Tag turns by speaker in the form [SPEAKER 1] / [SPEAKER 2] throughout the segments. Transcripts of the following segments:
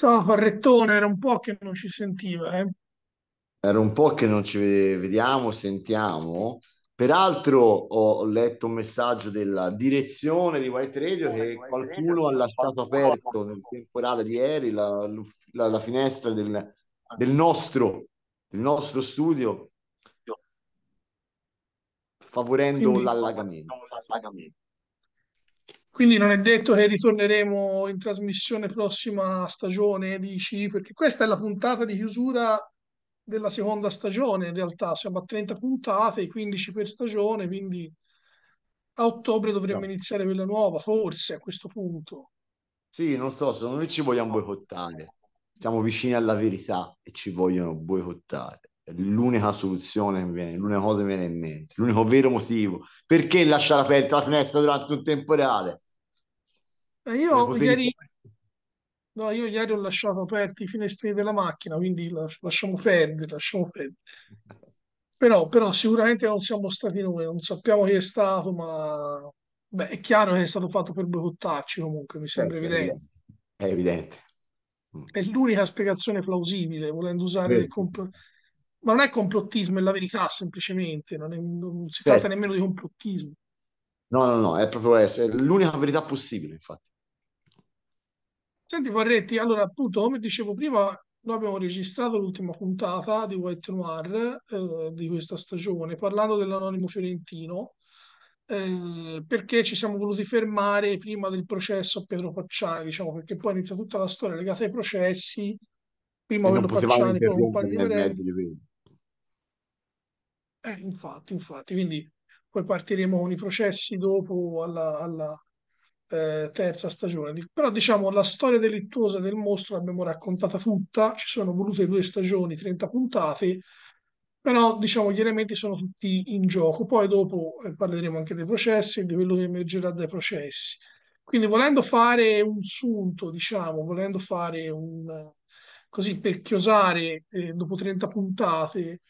[SPEAKER 1] So, Barrettone era un po' che non ci sentiva, eh.
[SPEAKER 2] Era un po' che non ci vediamo, sentiamo. Peraltro ho letto un messaggio della direzione di White Radio che qualcuno ha lasciato aperto nel temporale di ieri la, la, la finestra del, del, nostro, del, nostro, studio favorendo Quindi, l'allagamento.
[SPEAKER 1] Quindi non è detto che ritorneremo in trasmissione prossima stagione, dici, perché questa è la puntata di chiusura della seconda stagione, in realtà siamo a 30 puntate, 15 per stagione, quindi a ottobre dovremmo no. Esatto. iniziare quella nuova, forse a questo punto.
[SPEAKER 2] Sì, non so, secondo me ci vogliamo boicottare. Siamo vicini alla verità e ci vogliono boicottare. È l'unica soluzione che viene, l'unica cosa che viene in mente, l'unico vero motivo. Perché lasciare aperta la finestra durante un temporale?
[SPEAKER 1] Eh, io ieri... No, io ieri ho lasciato aperti i finestrini della macchina, quindi lasciamo perdere, lasciamo perdere. Però, però, sicuramente non siamo stati noi, non sappiamo chi è stato, ma beh, è chiaro che è stato fatto per boicottarci comunque, mi sembra certo, evidente.
[SPEAKER 2] È evidente.
[SPEAKER 1] Mm. È l'unica spiegazione plausibile, volendo usare certo. il complotto. Ma non è complottismo, è la verità semplicemente, non, è, non si certo. tratta nemmeno di complottismo.
[SPEAKER 2] No, no, no, è proprio l'unica verità possibile, infatti.
[SPEAKER 1] Senti Barretti, allora appunto come dicevo prima, noi abbiamo registrato l'ultima puntata di White Noir eh, di questa stagione parlando dell'anonimo fiorentino eh, perché ci siamo voluti fermare prima del processo a Pietro Pacciani, diciamo perché poi inizia tutta la storia legata ai processi, prima Pietro Pacciani, poi compagno Renzi. Eh, infatti, infatti, quindi poi partiremo con i processi dopo alla, alla eh, terza stagione. Però diciamo la storia delittuosa del mostro l'abbiamo raccontata tutta, ci sono volute due stagioni, 30 puntate, però diciamo gli elementi sono tutti in gioco. Poi dopo eh, parleremo anche dei processi e di quello che emergerà dai processi. Quindi volendo fare un sunto, diciamo, volendo fare un... così per chiosare eh, dopo 30 puntate,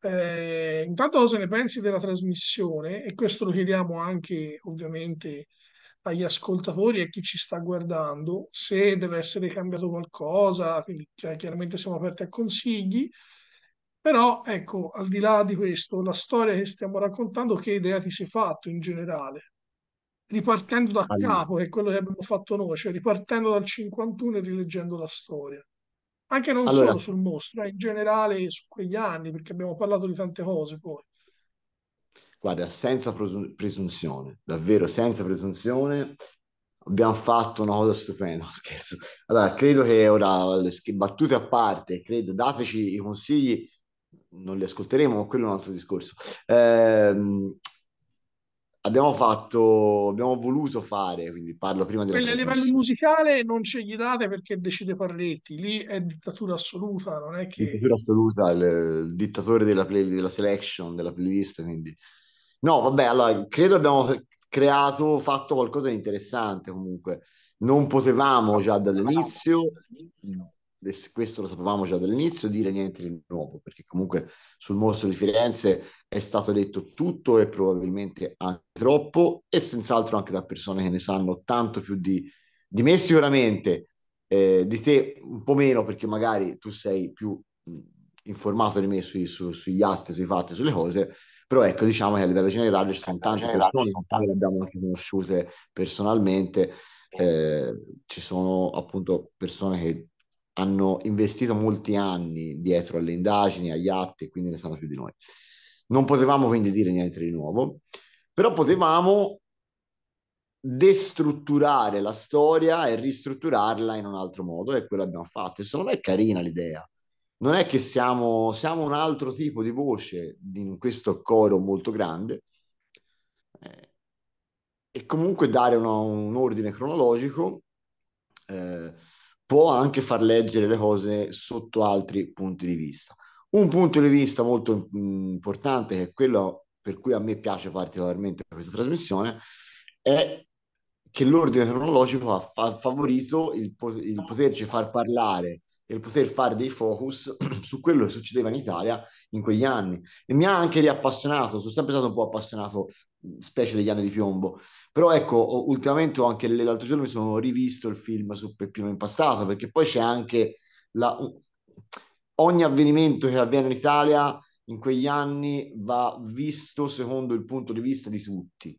[SPEAKER 1] eh, intanto cosa ne pensi della trasmissione? E questo lo chiediamo anche ovviamente agli ascoltatori e a chi ci sta guardando se deve essere cambiato qualcosa, cioè, chiaramente siamo aperti a consigli, però ecco, al di là di questo, la storia che stiamo raccontando, che idea ti sei fatto in generale? Ripartendo da allora. capo, che è quello che abbiamo fatto noi, cioè ripartendo dal 51 e rileggendo la storia. Anche non allora. solo sul mostro, ma eh, in generale su quegli anni, perché abbiamo parlato di tante cose poi.
[SPEAKER 2] Guarda, senza presunzione, davvero senza presunzione, abbiamo fatto una cosa stupenda, no, scherzo. Allora, credo che ora, battute a parte, credo, dateci i consigli, non li ascolteremo, ma quello è un altro discorso. Eh, abbiamo fatto, abbiamo voluto fare, quindi parlo prima di... Quelli a livello
[SPEAKER 1] musicale non ce gli date perché decide Parletti, lì è dittatura assoluta, non è che...
[SPEAKER 2] Dittatura assoluta, il, il dittatore della, play, della selection, della playlist, quindi... No, vabbè, allora credo abbiamo creato, fatto qualcosa di interessante comunque. Non potevamo già dall'inizio, questo lo sapevamo già dall'inizio, dire niente di nuovo, perché comunque sul mostro di Firenze è stato detto tutto e probabilmente anche troppo, e senz'altro anche da persone che ne sanno tanto più di, di me sicuramente, eh, di te un po' meno, perché magari tu sei più informato di me sui, su, sugli atti, sui fatti, sulle cose però ecco, diciamo che a livello generale ci sono tante persone, tante le abbiamo anche conosciute personalmente, eh, ci sono appunto persone che hanno investito molti anni dietro alle indagini, agli atti, quindi ne sanno più di noi. Non potevamo quindi dire niente di nuovo, però potevamo destrutturare la storia e ristrutturarla in un altro modo e quello abbiamo fatto. E secondo me è carina l'idea non è che siamo, siamo un altro tipo di voce in questo coro molto grande eh, e comunque dare una, un ordine cronologico eh, può anche far leggere le cose sotto altri punti di vista. Un punto di vista molto importante, che è quello per cui a me piace particolarmente questa trasmissione, è che l'ordine cronologico ha, favorito il, po- il poterci far parlare e poter fare dei focus su quello che succedeva in Italia in quegli anni. E mi ha anche riappassionato, sono sempre stato un po' appassionato, specie degli anni di piombo. Però ecco, ultimamente anche l'altro giorno mi sono rivisto il film su Peppino Impastato, perché poi c'è anche la... ogni avvenimento che avviene in Italia in quegli anni va visto secondo il punto di vista di tutti.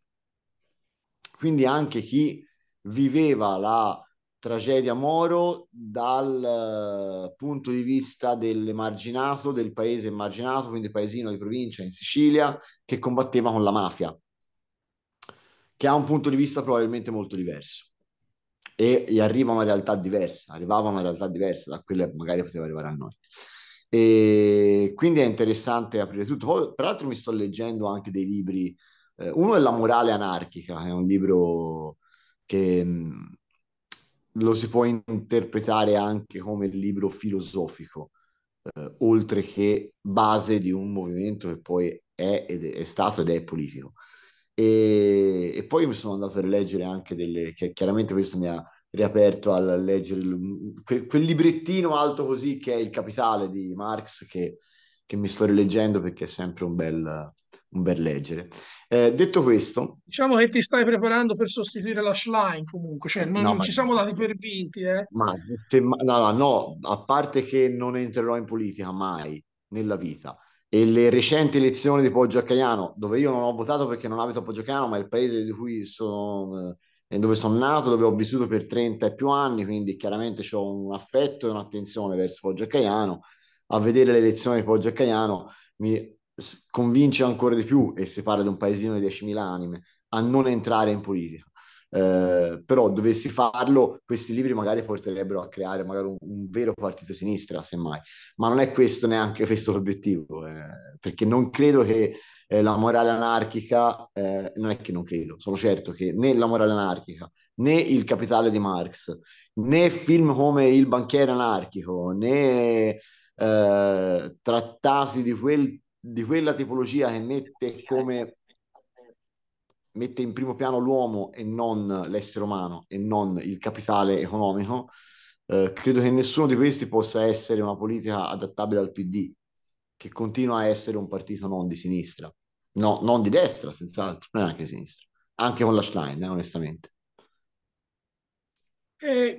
[SPEAKER 2] Quindi anche chi viveva la tragedia Moro dal eh, punto di vista dell'emarginato, del paese emarginato, quindi paesino di provincia in Sicilia, che combatteva con la mafia, che ha un punto di vista probabilmente molto diverso e gli arriva una realtà diversa, arrivava una realtà diversa da quella che magari poteva arrivare a noi. E quindi è interessante aprire tutto. Poi, l'altro mi sto leggendo anche dei libri, eh, uno è La morale anarchica, è un libro che lo si può interpretare anche come libro filosofico, eh, oltre che base di un movimento che poi è, ed è stato ed è politico. E, e poi mi sono andato a rileggere anche delle, che chiaramente questo mi ha riaperto a leggere quel, quel librettino alto così che è Il Capitale di Marx, che, che mi sto rileggendo perché è sempre un bel, un bel leggere. Eh, detto questo...
[SPEAKER 1] Diciamo che ti stai preparando per sostituire la Schlein comunque, cioè non, no, non ma... ci siamo dati per vinti. Eh.
[SPEAKER 2] Ma, te, ma, no, no, a parte che non entrerò in politica mai nella vita e le recenti elezioni di Poggio Accaiano, dove io non ho votato perché non abito a Poggio Accaiano, ma è il paese di cui sono, eh, dove sono nato, dove ho vissuto per 30 e più anni, quindi chiaramente ho un affetto e un'attenzione verso Poggio a Caiano. A vedere le elezioni di Poggio a Caiano mi convince ancora di più, e si parla di un paesino di 10.000 anime, a non entrare in politica. Eh, però dovessi farlo, questi libri magari porterebbero a creare magari un, un vero partito sinistra, semmai, ma non è questo neanche questo l'obiettivo, eh, perché non credo che eh, la morale anarchica, eh, non è che non credo, sono certo che né la morale anarchica, né il capitale di Marx, né film come Il banchiere anarchico, né eh, trattati di quel di quella tipologia che mette come mette in primo piano l'uomo e non l'essere umano e non il capitale economico, eh, credo che nessuno di questi possa essere una politica adattabile al PD, che continua a essere un partito non di sinistra, no, non di destra, senz'altro, non anche di sinistra, anche con la Schlein, eh, onestamente.
[SPEAKER 1] E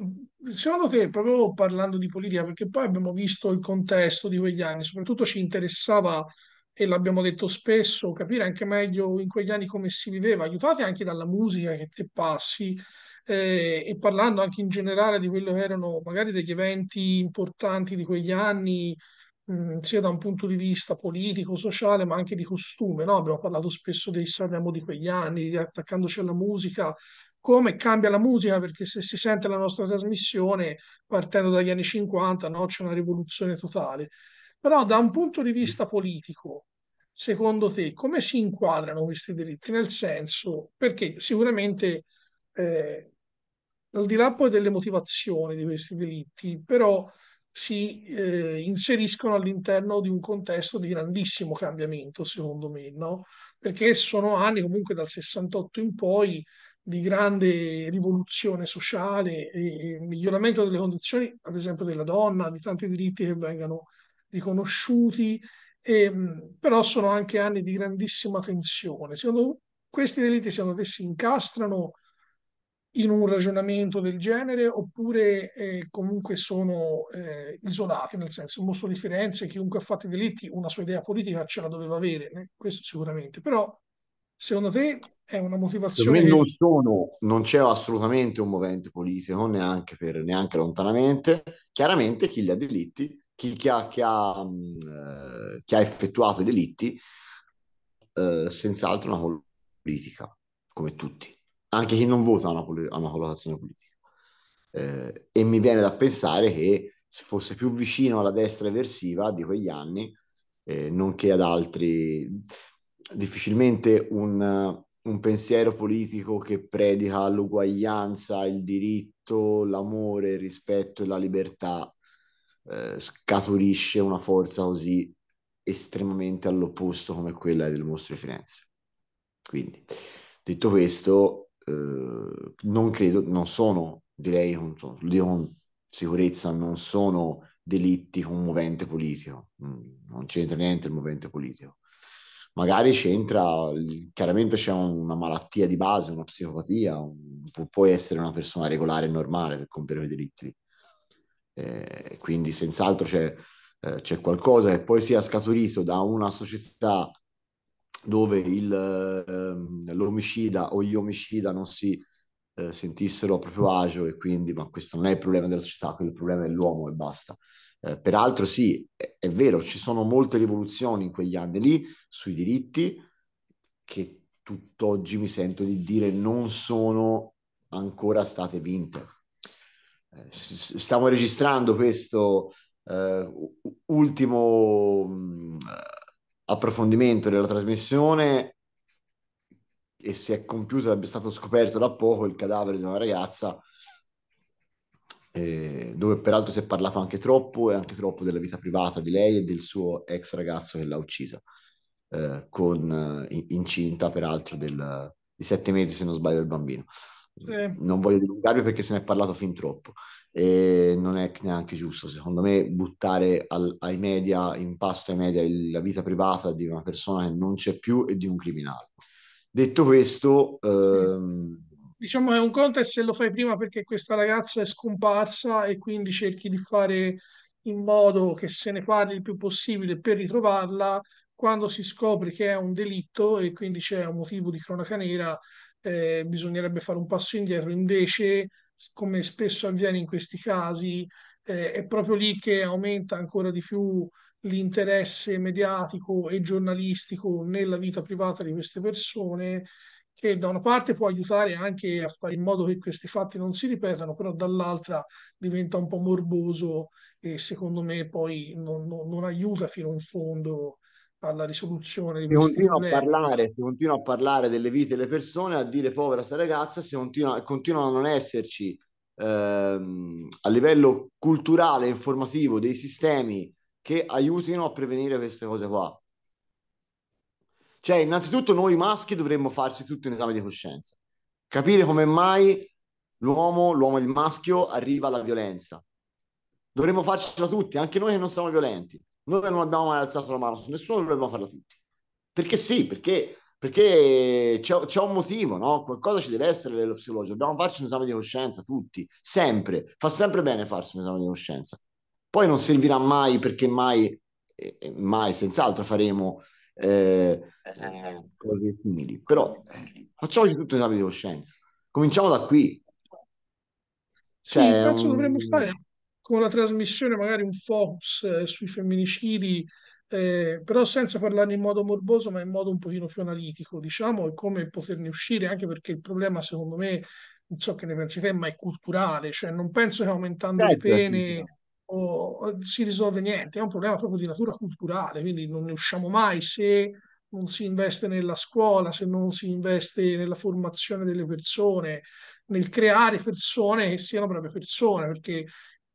[SPEAKER 1] secondo te, proprio parlando di politica, perché poi abbiamo visto il contesto di quegli anni, soprattutto ci interessava e l'abbiamo detto spesso, capire anche meglio in quegli anni come si viveva, aiutati anche dalla musica che te passi eh, e parlando anche in generale di quello che erano magari degli eventi importanti di quegli anni, mh, mm, sia da un punto di vista politico, sociale, ma anche di costume. No? Abbiamo parlato spesso dei Sanremo di quegli anni, attaccandoci alla musica, come cambia la musica, perché se si sente la nostra trasmissione, partendo dagli anni 50, no, c'è una rivoluzione totale. Però da un punto di vista politico, secondo te come si inquadrano questi diritti? Nel senso, perché sicuramente eh, al di là poi delle motivazioni di questi delitti, però si eh, inseriscono all'interno di un contesto di grandissimo cambiamento, secondo me, no? perché sono anni comunque dal 68 in poi di grande rivoluzione sociale e, e miglioramento delle condizioni, ad esempio della donna, di tanti diritti che vengono riconosciuti e, ehm, però sono anche anni di grandissima tensione. Secondo questi delitti, secondo te, si incastrano in un ragionamento del genere oppure eh, comunque sono eh, isolati, nel senso il mostro di Firenze, chiunque ha fatto i delitti, una sua idea politica ce la doveva avere, né? Eh, questo sicuramente, però secondo te è una motivazione? Secondo me non
[SPEAKER 2] sono, non c'è assolutamente un movente politico, neanche, per, neanche lontanamente, chiaramente chi li ha delitti chi, chi, ha, chi, ha, mm, eh, chi ha, effettuato i delitti, eh, senz'altro una politica, come tutti. Anche chi non vota ha una, ha una collocazione politica. Eh, e mi viene da pensare che se fosse più vicino alla destra eversiva di quegli anni, eh, nonché ad altri, difficilmente un un pensiero politico che predica l'uguaglianza, il diritto, l'amore, il rispetto e la libertà eh, scaturisce una forza così estremamente all'opposto come quella del mostro di Firenze. Quindi, detto questo, eh, non credo, non sono, direi, non sono, lo dico con sicurezza, non sono delitti con un movente politico, mm, non c'entra niente il movente politico. Magari c'entra, chiaramente c'è una malattia di base, una psicopatia, un, può essere una persona regolare e normale per compiere quei delitti eh, quindi senz'altro c'è, eh, c'è, qualcosa che poi sia scaturito da una società dove il, eh, l'omicida o gli omicida non si eh, sentissero a proprio agio e quindi, ma questo non è il problema della società, quello è il problema dell'uomo e basta. Eh, peraltro sì, è, è vero, ci sono molte rivoluzioni in quegli anni lì sui diritti che tutt'oggi mi sento di dire non sono ancora state vinte eh, stiamo registrando questo uh, ultimo um, approfondimento della trasmissione e si è compiuto, è stato scoperto da poco il cadavere di una ragazza eh, dove peraltro si è parlato anche troppo e anche troppo della vita privata di lei e del suo ex ragazzo che l'ha uccisa eh, con eh, incinta peraltro del, di sette mesi se non sbaglio del bambino eh. non voglio dilungarmi perché se ne è parlato fin troppo e non è neanche giusto. Secondo me buttare al, ai media, in pasto ai media, il, la vita privata di una persona che non c'è più e di un criminale. Detto questo... Ehm,
[SPEAKER 1] diciamo è un conto è se lo fai prima perché questa ragazza è scomparsa e quindi cerchi di fare in modo che se ne parli il più possibile per ritrovarla quando si scopre che è un delitto e quindi c'è un motivo di cronaca nera eh, bisognerebbe fare un passo indietro, invece come spesso avviene in questi casi eh, è proprio lì che aumenta ancora di più l'interesse mediatico e giornalistico nella vita privata di queste persone che da una parte può aiutare anche a fare in modo che questi fatti non si ripetano, però dall'altra diventa un po' morboso e secondo me poi non, non, non aiuta fino in fondo alla risoluzione di questi problemi.
[SPEAKER 2] Parlare, se continuano a parlare delle vite delle persone, a dire povera sta ragazza, se continua, continuano a non esserci ehm, a livello culturale informativo dei sistemi che aiutino a prevenire queste cose qua. Cioè, innanzitutto noi maschi dovremmo farci tutto un esame di coscienza, capire come mai l'uomo, l'uomo il maschio arriva alla violenza. Dovremmo farcela tutti, anche noi che non siamo violenti noi non abbiamo mai alzato la mano su nessuno, dobbiamo farla tutti. Perché sì, perché, perché c'è, c'è, un motivo, no? Qualcosa ci deve essere dello psicologico. Dobbiamo farci un esame di coscienza tutti, sempre. Fa sempre bene farsi un esame di coscienza. Poi non servirà mai perché mai, eh, mai senz'altro faremo eh, eh. cose simili. Però eh, facciamoci tutto un esame di coscienza. Cominciamo da qui. Cioè, sì, penso dovremmo stare
[SPEAKER 1] con una trasmissione magari un focus eh, sui femminicidi, eh, però senza parlarne in modo morboso, ma in modo un pochino più analitico, diciamo, e come poterne uscire, anche perché il problema, secondo me, non so che ne pensi te, ma è culturale, cioè non penso che aumentando le eh, pene o, si risolve niente, è un problema proprio di natura culturale, quindi non ne usciamo mai se non si investe nella scuola, se non si investe nella formazione delle persone, nel creare persone che siano proprio persone, perché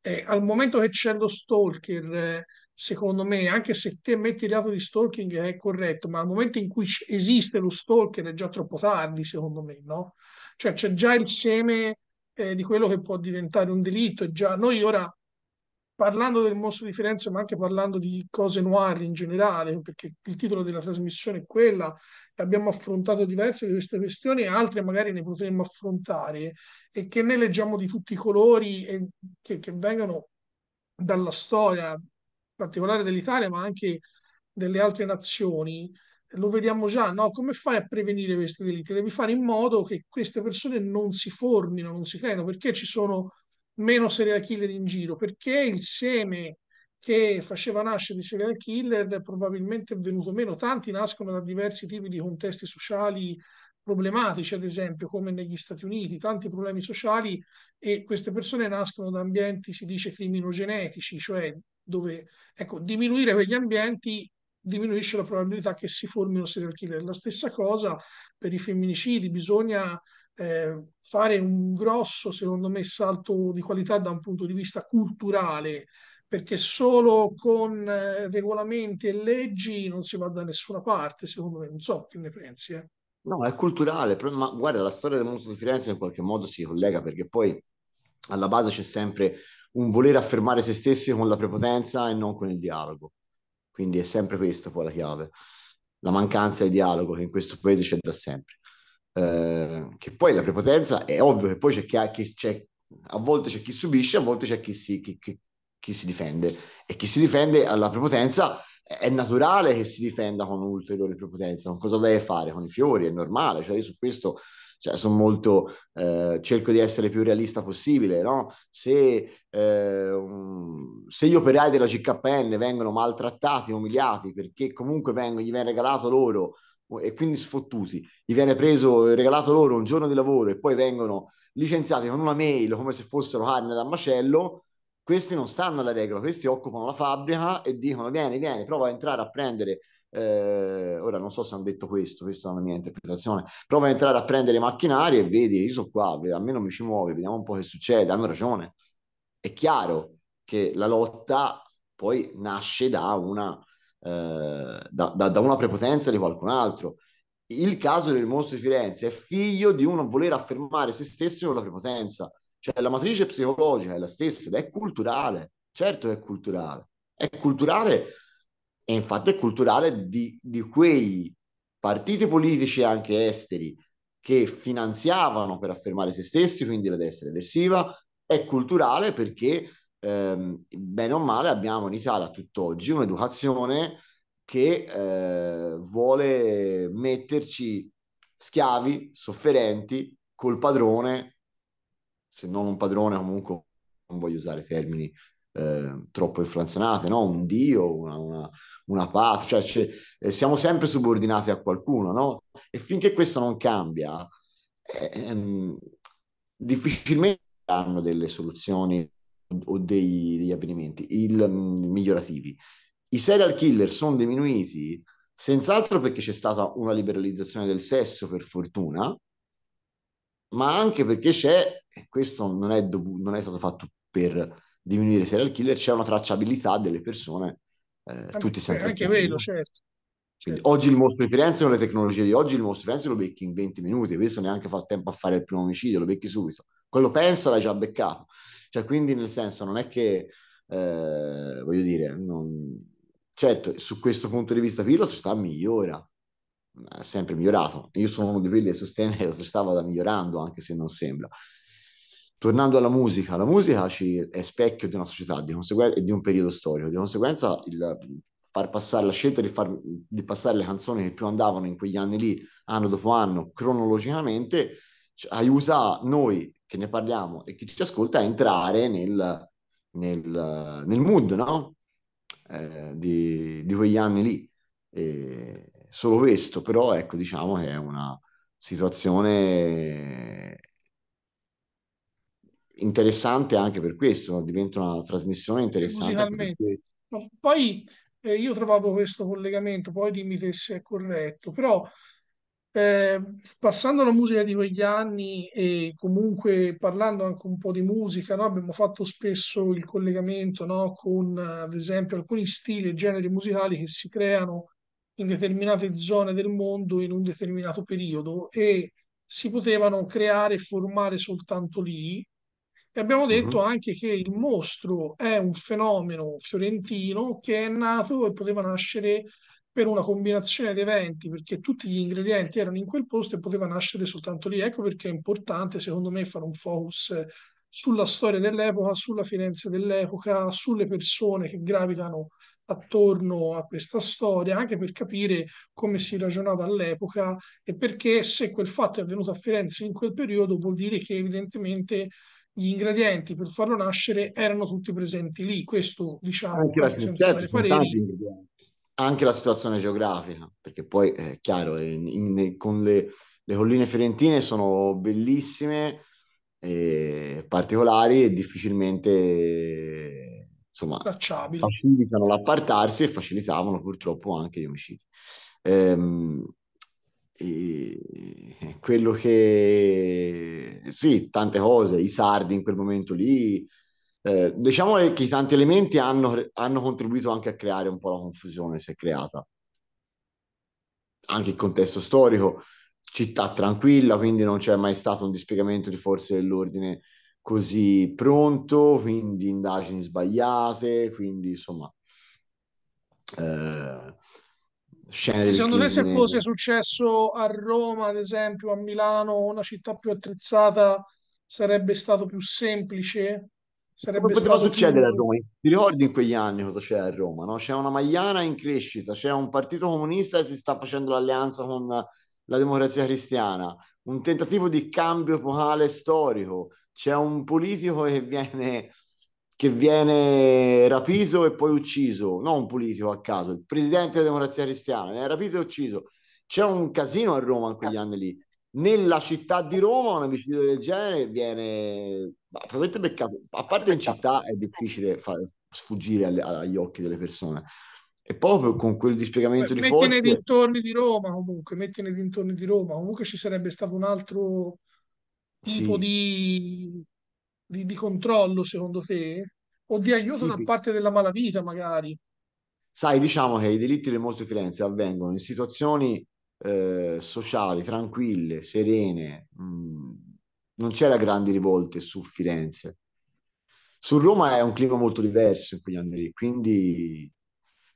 [SPEAKER 1] eh, al momento che c'è lo stalker, eh, secondo me, anche se te metti il reato di stalking è corretto, ma al momento in cui esiste lo stalker è già troppo tardi, secondo me, no? Cioè c'è già il seme eh, di quello che può diventare un delitto. E già noi ora, parlando del mostro di Firenze, ma anche parlando di cose noir in generale, perché il titolo della trasmissione è quella, abbiamo affrontato diverse di queste questioni altre magari ne potremmo affrontare e che ne leggiamo di tutti i colori e che, che vengono dalla storia in particolare dell'Italia, ma anche delle altre nazioni, lo vediamo già, no? Come fai a prevenire questi delitti? Devi fare in modo che queste persone non si formino, non si creino, perché ci sono meno serial killer in giro, perché il seme che faceva nascere i serial killer è probabilmente venuto meno, tanti nascono da diversi tipi di contesti sociali problematici, ad esempio, come negli Stati Uniti, tanti problemi sociali e queste persone nascono da ambienti, si dice, criminogenetici, cioè dove, ecco, diminuire quegli ambienti diminuisce la probabilità che si formino serial killer. La stessa cosa per i femminicidi, bisogna eh, fare un grosso, secondo me, salto di qualità da un punto di vista culturale, perché solo con eh, regolamenti e leggi non si va da nessuna parte, secondo me, non so che ne pensi. Eh.
[SPEAKER 2] No, è culturale, però, ma guarda, la storia del mondo di Firenze in qualche modo si collega perché poi alla base c'è sempre un voler affermare se stessi con la prepotenza e non con il dialogo. Quindi è sempre questo poi la chiave, la mancanza di dialogo che in questo paese c'è da sempre. Eh, che poi la prepotenza è ovvio che poi c'è chi, ha, chi c'è, a volte c'è chi subisce, a volte c'è chi si, chi, chi, chi si difende e chi si difende alla prepotenza è naturale che si difenda con un'ulteriore prepotenza, con cosa deve fare? Con i fiori, è normale, cioè io su questo cioè, sono molto, eh, cerco di essere più realista possibile, no? se, eh, um, se, gli operai della GKN vengono maltrattati, umiliati, perché comunque vengono, gli viene regalato loro e quindi sfottuti, gli viene preso, regalato loro un giorno di lavoro e poi vengono licenziati con una mail come se fossero carne da macello, questi non stanno alla regola, questi occupano la fabbrica e dicono vieni, vieni, prova a entrare a prendere eh, ora non so se hanno detto questo, questa è la mia interpretazione. Prova a entrare a prendere macchinari e vedi, io sono qua, a me non mi ci muove, vediamo un po' che succede. Hanno ragione. È chiaro che la lotta poi nasce da una, eh, da, da, da una prepotenza di qualcun altro. Il caso del mostro di Firenze è figlio di uno voler affermare se stesso con la prepotenza. Cioè la matrice psicologica è la stessa ed è culturale, certo è culturale. È culturale e infatti è culturale di, di quei partiti politici anche esteri che finanziavano per affermare se stessi, quindi la destra eversiva, è culturale perché ehm, bene o male abbiamo in Italia tutt'oggi un'educazione che eh, vuole metterci schiavi, sofferenti, col padrone se non un padrone comunque non voglio usare termini eh, troppo inflazionati, no? un dio, una, una, una patria, cioè, cioè, siamo sempre subordinati a qualcuno no? e finché questo non cambia ehm, difficilmente hanno delle soluzioni o dei, degli avvenimenti il, m, mm, migliorativi. I serial killer sono diminuiti senz'altro perché c'è stata una liberalizzazione del sesso per fortuna, ma anche perché c'è, questo non è, dov- non è stato fatto per diminuire i serial killer, c'è una tracciabilità delle persone, eh, tutti senza Anche
[SPEAKER 1] quello, certo.
[SPEAKER 2] certo. Oggi il mostro di Firenze con le tecnologie di oggi, il mostro di Firenze lo becchi in 20 minuti, questo neanche fa tempo a fare il primo omicidio, lo becchi subito. Quello pensa l'hai già beccato. Cioè, quindi nel senso non è che, eh, voglio dire, non... certo, su questo punto di vista qui la società migliora, sempre migliorato. Io sono uno di quelli che sostiene che la società vada migliorando, anche se non sembra. Tornando alla musica, la musica ci è specchio di una società di conseguen- e di un periodo storico, di conseguenza il far passare la scelta di, far, di passare le canzoni che più andavano in quegli anni lì, anno dopo anno, cronologicamente, aiuta noi che ne parliamo e chi ci ascolta a entrare nel, nel, nel mood no? eh, di, di, quegli anni lì. E, solo questo, però ecco, diciamo che è una situazione interessante anche per questo, diventa una trasmissione interessante.
[SPEAKER 1] Perché... Poi eh, io trovavo questo collegamento, poi dimmi se è corretto, però eh, passando alla musica di quegli anni e comunque parlando anche un po' di musica, no? abbiamo fatto spesso il collegamento no? con eh, ad esempio alcuni stili e generi musicali che si creano in determinate zone del mondo in un determinato periodo e si potevano creare e formare soltanto lì. E abbiamo mhm. detto mm-hmm. anche che il mostro è un fenomeno fiorentino che è nato e poteva nascere per una combinazione di eventi, perché tutti gli ingredienti erano in quel posto e poteva nascere soltanto lì. Ecco perché è importante, secondo me, fare un focus sulla storia dell'epoca, sulla Firenze dell'epoca, sulle persone che gravitano attorno a questa storia, anche per capire come si ragionava all'epoca e perché se quel fatto è avvenuto a Firenze in quel periodo vuol dire che evidentemente gli ingredienti per farlo nascere erano tutti presenti lì. Questo diciamo anche la, certo,
[SPEAKER 2] anche la situazione geografica, perché poi è eh, chiaro, eh, in, in, con le, le colline fiorentine sono bellissime, e eh, particolari e difficilmente insomma,
[SPEAKER 1] Tracciabili.
[SPEAKER 2] facilitano l'appartarsi e facilitavano purtroppo anche gli omicidi. Ehm, quello che sì, tante cose, i sardi in quel momento lì, eh, diciamo che i tanti elementi hanno, hanno contribuito anche a creare un po' la confusione si è creata. Anche il contesto storico, città tranquilla, quindi non c'è mai stato un dispiegamento di forze dell'ordine così pronto, quindi indagini sbagliate, quindi insomma... Eh, scene Secondo te se fosse
[SPEAKER 1] successo a Roma, ad esempio, a Milano, una città più attrezzata, sarebbe stato più semplice? Sarebbe Come poteva succedere più... a Roma?
[SPEAKER 2] Ti ricordi in quegli anni cosa c'è a Roma? No? C'è una Magliana in crescita, c'è un partito comunista che si sta facendo l'alleanza con la democrazia cristiana, un tentativo di cambio epocale storico, c'è un politico che viene, che viene rapito e poi ucciso, non un politico a caso, il presidente della democrazia cristiana, viene rapito e ucciso. C'è un casino a Roma in quegli ah. anni lì. Nella città di Roma un omicidio del genere viene ma probabilmente peccato. A parte in città è difficile far sfuggire alle, agli occhi delle persone. E proprio con quel dispiegamento Beh, di forze... Metti nei
[SPEAKER 1] dintorni di Roma comunque, metti nei dintorni di Roma. Comunque ci sarebbe stato un altro tipo sì. di, di, di, controllo, secondo te? O di aiuto sì. da parte della malavita, magari?
[SPEAKER 2] Sai, diciamo che i delitti delle di Firenze avvengono in situazioni eh, sociali, tranquille, serene. Mm, non c'era grandi rivolte su Firenze. Su Roma è un clima molto diverso in quegli anni lì, quindi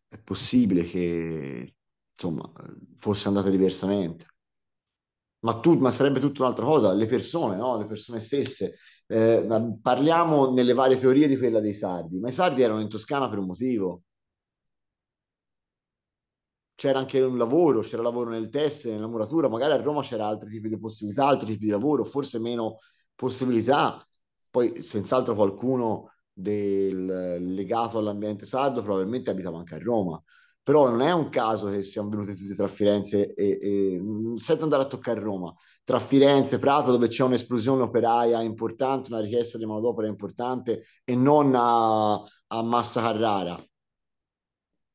[SPEAKER 2] è possibile che insomma fosse andata diversamente ma, tu, ma sarebbe tutta un'altra cosa, le persone, no? le persone stesse. Eh, parliamo nelle varie teorie di quella dei sardi, ma i sardi erano in Toscana per un motivo. C'era anche un lavoro, c'era lavoro nel tessile, nella muratura, magari a Roma c'era altri tipi di possibilità, altri tipi di lavoro, forse meno possibilità. Poi senz'altro qualcuno del, legato all'ambiente sardo probabilmente abitava anche a Roma però non è un caso che siano venuti tutti tra Firenze e, e, mm, senza andare a toccare Roma, tra Firenze e Prato dove c'è un'esplosione operaia importante, una richiesta di manodopera importante e non a, a Massa Carrara.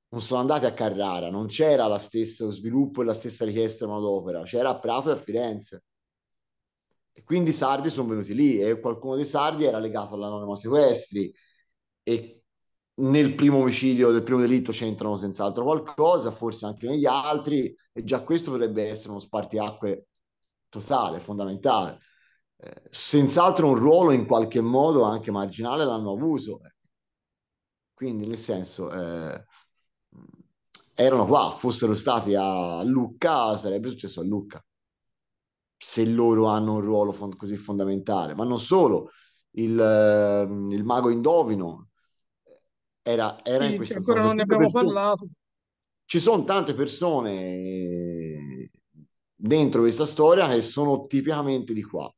[SPEAKER 2] Non sono andati a Carrara, non c'era lo stesso sviluppo e la stessa richiesta di manodopera, c'era a Prato e a Firenze. E quindi i sardi sono venuti lì e qualcuno dei sardi era legato all'anonima sequestri e nel primo omicidio nel primo delitto c'entrano senz'altro qualcosa, forse anche negli altri, e già questo potrebbe essere uno spartiacque totale, fondamentale. Eh, senz'altro un ruolo in qualche modo anche marginale l'hanno avuto. Eh. Quindi, nel senso, eh, erano qua, fossero stati a Lucca, sarebbe successo a Lucca, se loro hanno un ruolo fond- così fondamentale. Ma non solo, il, eh, il mago indovino era, era sì, in questa ancora non ne abbiamo parlato. Ci sono tante persone eh, dentro questa storia che sono tipicamente di qua,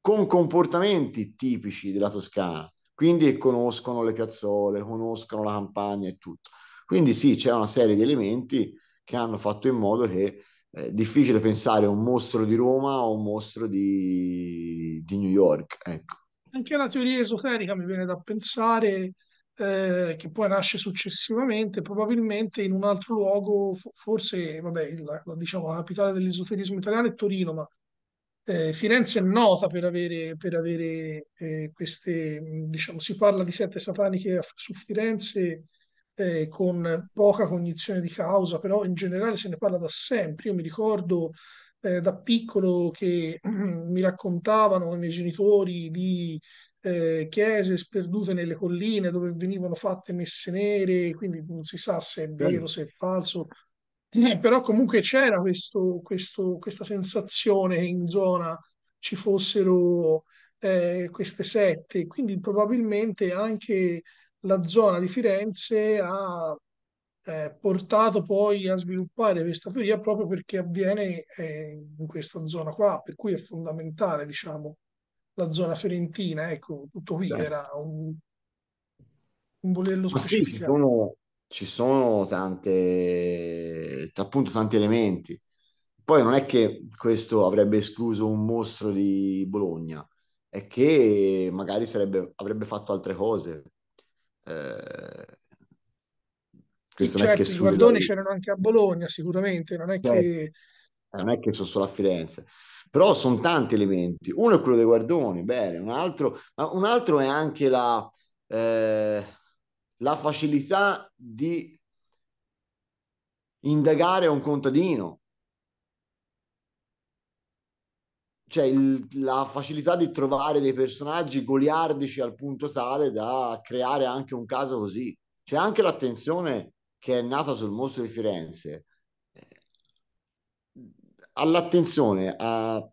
[SPEAKER 2] con comportamenti tipici della Toscana, quindi conoscono le piazzole, conoscono la campagna e tutto. Quindi sì, c'è una serie di elementi che hanno fatto in modo che eh, è difficile pensare a un mostro di Roma o un mostro di, di New York. Ecco.
[SPEAKER 1] Anche la teoria esoterica mi viene da pensare, eh, che poi nasce successivamente, probabilmente in un altro luogo, forse vabbè, la, la, diciamo, la capitale dell'esoterismo italiano è Torino, ma eh, Firenze è nota per avere, per avere eh, queste, diciamo, si parla di sette sataniche su Firenze eh, con poca cognizione di causa, però in generale se ne parla da sempre. Io mi ricordo eh, da piccolo che mi raccontavano i miei genitori di eh, chiese sperdute nelle colline dove venivano fatte messe nere, quindi non si sa se è vero, certo. se è falso, eh, però comunque c'era questo, questo, questa sensazione che in zona ci fossero eh, queste sette, quindi probabilmente anche la zona di Firenze ha eh, portato poi a sviluppare questa teoria proprio perché avviene eh, in questa zona qua, per cui è fondamentale, diciamo, la zona fiorentina, ecco, tutto qui certo. era un, un volerlo specifico. Sì, ci, sono,
[SPEAKER 2] ci sono tante, appunto, tanti elementi. Poi non è che questo avrebbe escluso un mostro di Bologna, è che magari sarebbe, avrebbe fatto altre cose. Eh,
[SPEAKER 1] questo certo, non è certo, che i guardoni da... c'erano anche a Bologna, sicuramente, non è certo. che... Eh,
[SPEAKER 2] non è che sono solo a Firenze però sono tanti elementi. Uno è quello dei guardoni, bene, un altro, un altro è anche la, eh, la facilità di indagare un contadino, cioè il, la facilità di trovare dei personaggi goliardici al punto tale da creare anche un caso così. C'è anche l'attenzione che è nata sul mostro di Firenze, all'attenzione ha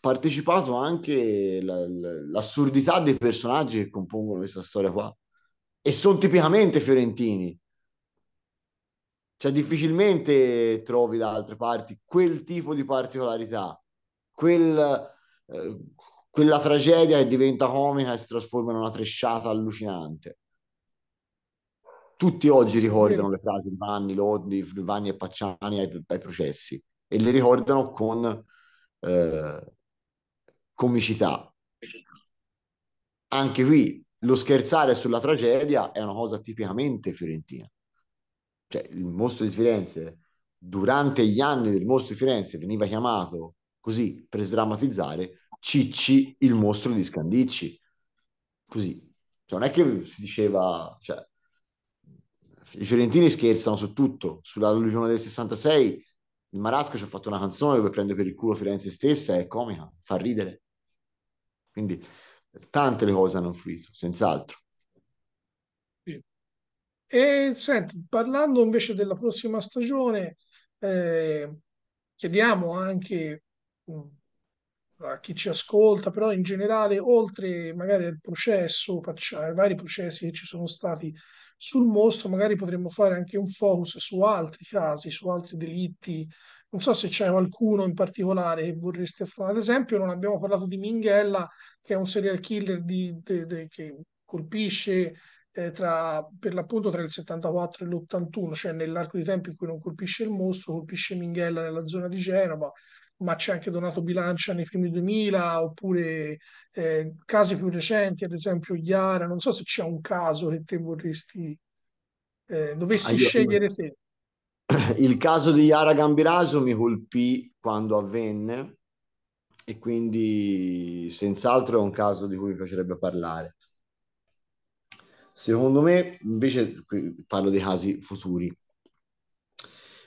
[SPEAKER 2] partecipato anche l'assurdità dei personaggi che compongono questa storia qua e sono tipicamente fiorentini cioè difficilmente trovi da altre parti quel tipo di particolarità quel, eh, quella tragedia che diventa comica e si trasforma in una tresciata allucinante tutti oggi ricordano le frasi di Vanni, Lodi, Vanni e Pacciani ai, ai processi e le ricordano con eh, comicità. Anche qui lo scherzare sulla tragedia è una cosa tipicamente fiorentina. Cioè, il mostro di Firenze, durante gli anni del mostro di Firenze, veniva chiamato così per sdrammatizzare Cicci, il mostro di Scandicci. Così. Cioè, non è che si diceva, cioè, i fiorentini scherzano su tutto, sulla sull'alluvione del 66 il Marasco ci ha fatto una canzone dove prende per il culo Firenze stessa, è comica, fa ridere. Quindi tante le cose hanno fluito, senz'altro.
[SPEAKER 1] Sì. E senti, parlando invece della prossima stagione, eh, chiediamo anche mm, a chi ci ascolta, però in generale, oltre magari al processo, faccia, ai vari processi che ci sono stati sul mostro magari potremmo fare anche un focus su altri casi, su altri delitti. Non so se c'è qualcuno in particolare che vorreste fare. Ad esempio, non abbiamo parlato di Minghella, che è un serial killer di, de, de, che colpisce eh, tra, per l'appunto tra il 74 e l'81, cioè nell'arco di tempo in cui non colpisce il mostro, colpisce Minghella nella zona di Genova, ma c'è anche Donato Bilancia nei primi 2000, oppure eh, casi più recenti, ad esempio Iara. Non so se c'è un caso che te vorresti, eh, dovessi Aiuto. Ah, scegliere te.
[SPEAKER 2] Il caso di Iara Gambiraso mi colpì quando avvenne e quindi senz'altro è un caso di cui mi piacerebbe parlare. Secondo me, invece, parlo dei casi futuri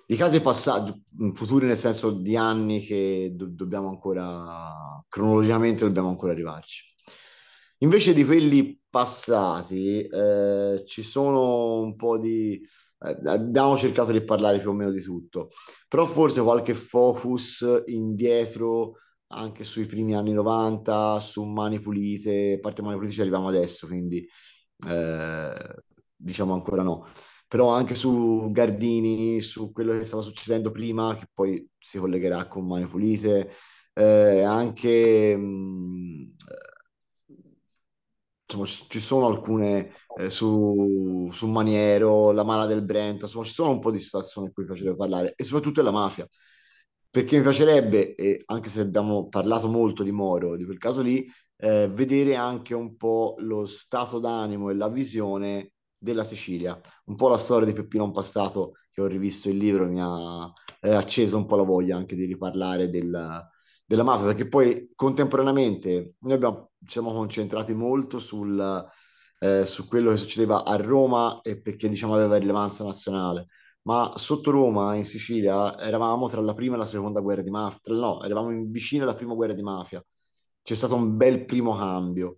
[SPEAKER 2] di casi passati, mm, futuri nel senso di anni che do- dobbiamo ancora, cronologicamente dobbiamo ancora arrivarci. Invece di quelli passati eh, ci sono un po' di... Eh, abbiamo cercato di parlare più o meno di tutto, però forse qualche focus indietro anche sui primi anni 90, su Mani Pulite, a parte Mani Pulite ci arriviamo adesso, quindi eh, diciamo ancora no però anche su Gardini, su quello che stava succedendo prima, che poi si collegherà con Mani Pulite, eh, anche mh, mm, insomma, ci sono alcune eh, su, su, Maniero, la mala del Brenta, insomma, ci sono un po' di situazioni in cui mi piacerebbe parlare, e soprattutto la mafia. Perché mi piacerebbe, e anche se abbiamo parlato molto di Moro, di quel caso lì, eh, vedere anche un po' lo stato d'animo e la visione della Sicilia. Un po' la storia di Peppino Impastato che ho rivisto il libro mi ha acceso un po' la voglia anche di riparlare del, della mafia, perché poi contemporaneamente noi abbiamo, siamo concentrati molto sul, eh, su quello che succedeva a Roma e perché diciamo aveva rilevanza nazionale. Ma sotto Roma, in Sicilia, eravamo tra la prima e la seconda guerra di mafia, no, eravamo vicino alla prima guerra di mafia. C'è stato un bel primo cambio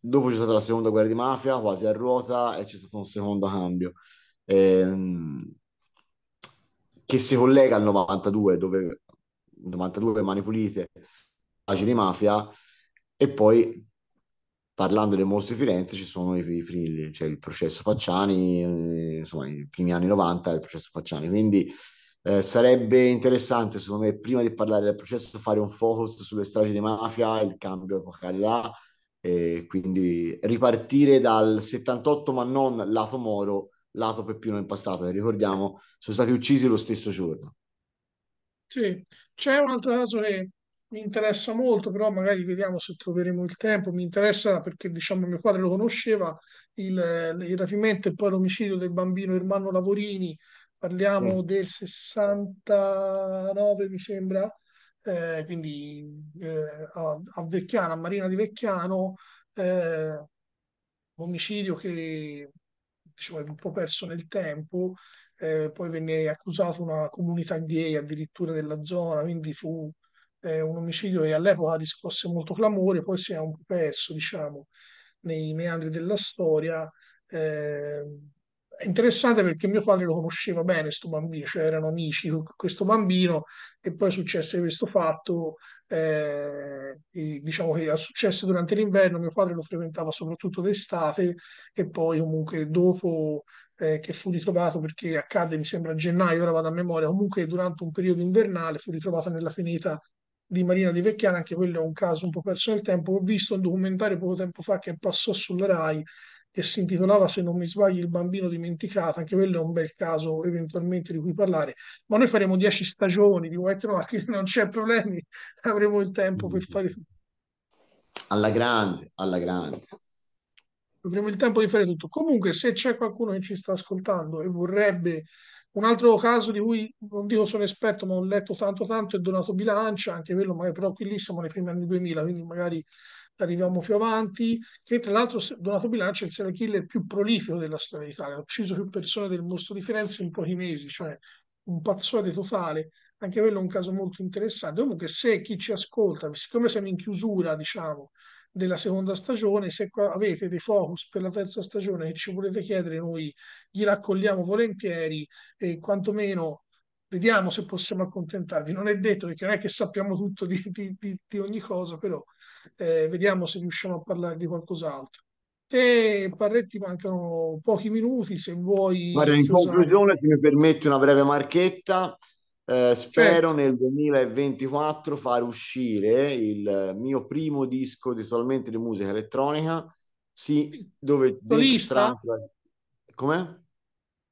[SPEAKER 2] Dopo c'è stata la seconda guerra di mafia, quasi a ruota, e c'è stato un secondo cambio ehm, che si collega al 92, dove 92 Mani Pulite, pagine mafia, e poi parlando dei mostri Firenze ci sono i, i primi, cioè il processo Facciani, eh, insomma, i primi anni 90 del processo Facciani. Quindi eh, sarebbe interessante, secondo me, prima di parlare del processo, fare un focus sulle stragi di mafia, il cambio epocale là e quindi ripartire dal 78 ma non lato Moro, lato Peppino Impastato, che ricordiamo sono stati uccisi lo stesso giorno.
[SPEAKER 1] Sì, c'è un altro caso che mi interessa molto, però magari vediamo se troveremo il tempo. Mi interessa perché diciamo mio padre lo conosceva, il, il rapimento e poi l'omicidio del bambino Ermanno Lavorini, parliamo mm. del 69 mi sembra, eh, quindi eh, a, a, Vecchiano, a Marina di Vecchiano, eh, omicidio che diciamo, è un po' perso nel tempo, eh, poi venne accusata una comunità gay addirittura della zona, quindi fu eh, un omicidio che all'epoca riscosse molto clamore, poi si è un po' perso, diciamo, nei meandri della storia. Eh, interessante perché mio padre lo conosceva bene, questo bambino, cioè erano amici con questo bambino e poi successe questo fatto, eh, e, diciamo che successo durante l'inverno, mio padre lo frequentava soprattutto d'estate e poi comunque dopo eh, che fu ritrovato, perché accadde mi sembra a gennaio, ora vado a memoria, comunque durante un periodo invernale fu ritrovato nella pineta di Marina di Vecchiana, anche quello è un caso un po' perso nel tempo, ho visto un documentario poco tempo fa che passò sulla RAI che si intitolava se non mi sbagli Il bambino dimenticato, anche quello è un bel caso eventualmente di cui parlare, ma noi faremo dieci stagioni di White Rock, non c'è problemi, avremo il tempo per mm-hmm. fare tutto.
[SPEAKER 2] Alla grande, alla grande.
[SPEAKER 1] Avremo il tempo di fare tutto. Comunque se c'è qualcuno che ci sta ascoltando e vorrebbe un altro caso di cui non dico sono esperto, ma ho letto tanto tanto è Donato Bilancia, anche quello ma però qui lì siamo nei primi anni 2000, quindi magari arriviamo più avanti, che tra l'altro Donato Bilancia è il serial killer più prolifico della storia d'Italia, ha ucciso più persone del mostro di Firenze in pochi mesi, cioè un pazzoide totale, anche quello è un caso molto interessante. Comunque se chi ci ascolta, siccome siamo in chiusura, diciamo, della seconda stagione, se avete dei focus per la terza stagione che ci volete chiedere, noi li raccogliamo volentieri e quantomeno vediamo se possiamo accontentarvi. Non è detto perché non è che sappiamo tutto di, di, di, di ogni cosa, però eh, vediamo se riusciamo a parlare di qualcos'altro. Te Parretti mancano pochi minuti, se vuoi... Guarda, in conclusione,
[SPEAKER 2] se mi permetti una breve marchetta, eh, spero certo. nel 2024 far uscire il mio primo disco di solamente di musica elettronica, sì, dove... Solista? Come?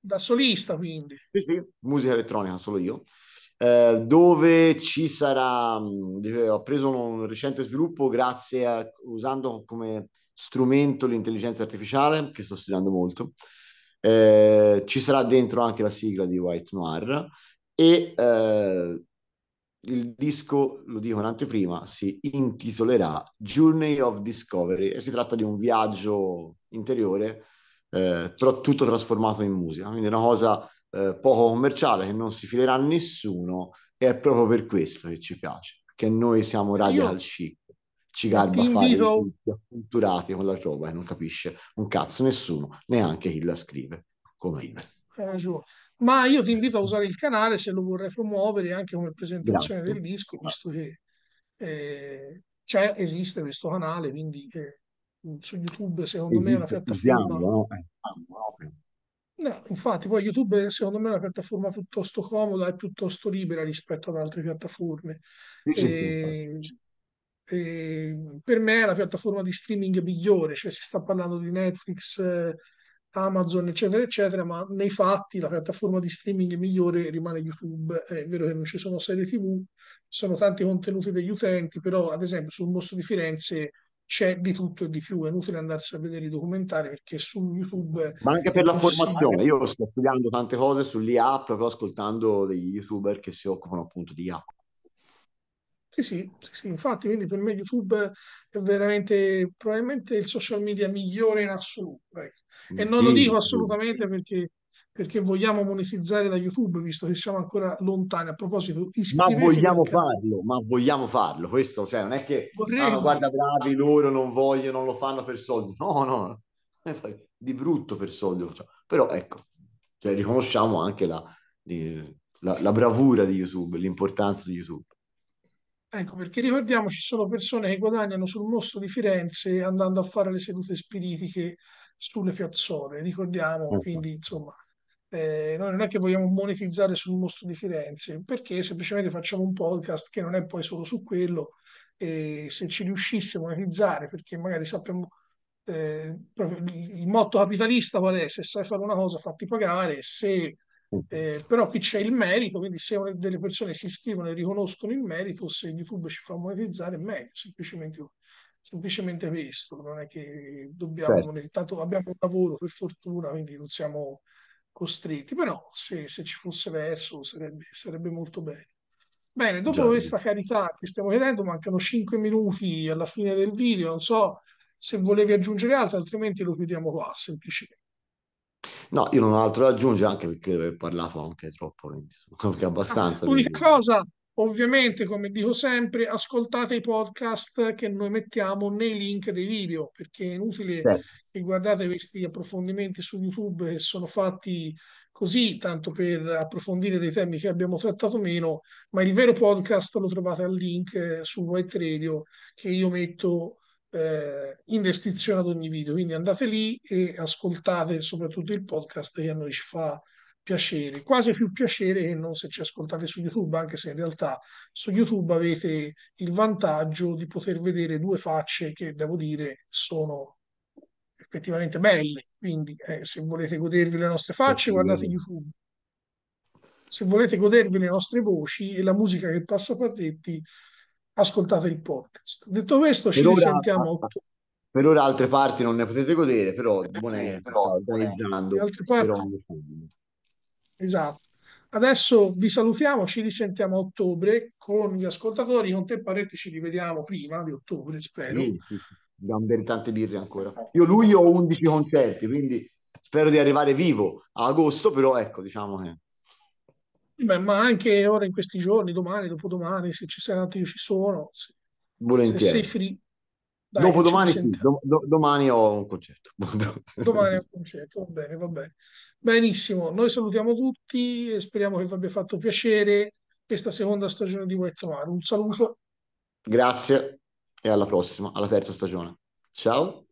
[SPEAKER 1] Da solista, quindi.
[SPEAKER 2] Sì, sì, musica elettronica, solo io. Eh, dove ci sarà, mm, eh, ho preso un recente sviluppo grazie a, usando come strumento l'intelligenza artificiale, che sto studiando molto, eh, ci sarà dentro anche la sigla di White Noir e eh, il disco, lo dico in anteprima, si intitolerà Journey of Discovery e si tratta di un viaggio interiore, eh, però tutto trasformato in musica, quindi è una cosa eh, poco commerciale, che non si filerà a nessuno e è proprio per questo che ci piace, che noi siamo radical Io... chic, ci garba invito... fare tutti acculturati con la roba e non capisce un cazzo nessuno, neanche chi la scrive come
[SPEAKER 1] io. ma io ti invito a usare il canale se lo vorrei promuovere anche come presentazione Grazie. del disco, visto che eh, c'è, esiste questo canale, quindi eh, su YouTube secondo esiste, me è una piattaforma... No, infatti poi YouTube secondo me è una piattaforma piuttosto comoda e piuttosto libera rispetto ad altre piattaforme. Sì, e, sì. E ehm, ehm, per me è la piattaforma di streaming migliore, cioè si sta parlando di Netflix, Amazon, eccetera, eccetera, ma nei fatti la piattaforma di streaming migliore rimane YouTube. È vero che non ci sono serie TV, ci sono tanti contenuti degli utenti, però ad esempio sul Mostro di Firenze c'è di tutto e di più, è inutile andarsi a vedere i documentari perché su YouTube... Ma anche per la formazione, io
[SPEAKER 2] sto studiando tante cose sull'IA proprio ascoltando degli YouTuber che si occupano appunto di IA.
[SPEAKER 1] Sì, sì, sì, sì, infatti, quindi per me YouTube è veramente probabilmente il social media migliore in assoluto. Eh. E non lo dico assolutamente perché perché vogliamo monetizzare da YouTube, visto che siamo ancora lontani. A proposito, iscrivetevi. Ma vogliamo
[SPEAKER 2] farlo, ma vogliamo farlo. Questo, cioè, non è che Vorremmo... no, ah, guarda bravi loro, non vogliono, non lo fanno per soldi. No, no, di brutto per soldi. Però ecco, cioè, riconosciamo anche la, la, la bravura di YouTube, l'importanza di YouTube.
[SPEAKER 1] Ecco, perché ricordiamoci, sono persone che guadagnano sul mostro di Firenze andando a fare le sedute spiritiche sulle piazzole, ricordiamo, esatto. quindi insomma, eh, noi non è che vogliamo monetizzare sul mostro di Firenze, perché semplicemente facciamo un podcast che non è poi solo su quello e se ci riuscisse a monetizzare, perché magari sappiamo eh, il motto capitalista qual è, se sai fare una cosa fatti pagare, se, eh, però qui c'è il merito, quindi se una, delle persone si iscrivono e riconoscono il merito, se YouTube ci fa monetizzare meglio, semplicemente semplicemente questo, non è che dobbiamo, certo. tanto abbiamo un lavoro per fortuna, quindi non siamo costretti, però se, se ci fosse verso sarebbe, sarebbe molto bene. Bene, dopo Già, questa carità che stiamo vedendo, mancano 5 minuti alla fine del video, non so se volevi aggiungere altro, altrimenti lo chiudiamo qua, semplicemente.
[SPEAKER 2] No, io non ho altro da aggiungere, anche perché ho parlato anche troppo, quindi, anche abbastanza. Ah, l'unica,
[SPEAKER 1] quindi... cosa, Ovviamente, come dico sempre, ascoltate i podcast che noi mettiamo nei link dei video, perché è inutile sì. Certo. che guardate questi approfondimenti su YouTube che sono fatti così, tanto per approfondire dei temi che abbiamo trattato meno, ma il vero podcast lo trovate al link su White Radio che io metto eh, in descrizione ad ogni video. Quindi andate lì e ascoltate soprattutto il podcast che a noi ci fa piacere, quasi più piacere che non se ci ascoltate su YouTube, anche se in realtà su YouTube avete il vantaggio di poter vedere due facce che devo dire sono effettivamente belle. Quindi eh, se volete godervi le nostre facce, guardate YouTube. Se volete godervi le nostre voci e la musica che passa per detti, ascoltate il podcast. Detto questo, ci risentiamo.
[SPEAKER 2] Per ora altre parti non ne potete godere, però, buone, eh, però, però, eh, altre parti... però
[SPEAKER 1] Esatto. Adesso vi salutiamo, ci risentiamo a ottobre con gli ascoltatori, con te Parete ci rivediamo prima di ottobre, spero. Sì,
[SPEAKER 2] sì, sì. Dobbiamo tante birre ancora. Eh. Io luglio ho 11 concerti, quindi spero di arrivare vivo a agosto, però ecco, diciamo che...
[SPEAKER 1] Beh, ma anche ora in questi giorni, domani, dopodomani, se ci saranno, io ci sono. Se,
[SPEAKER 2] Volentieri. Se sei free.
[SPEAKER 1] Dai, Dopo domani, sì,
[SPEAKER 2] do, do, domani ho un concerto. Domani ho un
[SPEAKER 1] concerto, va bene, va bene. Benissimo, noi salutiamo tutti e speriamo che vi abbia fatto piacere questa seconda stagione di Wet Mare. Un saluto.
[SPEAKER 2] Grazie e alla prossima, alla terza stagione. Ciao.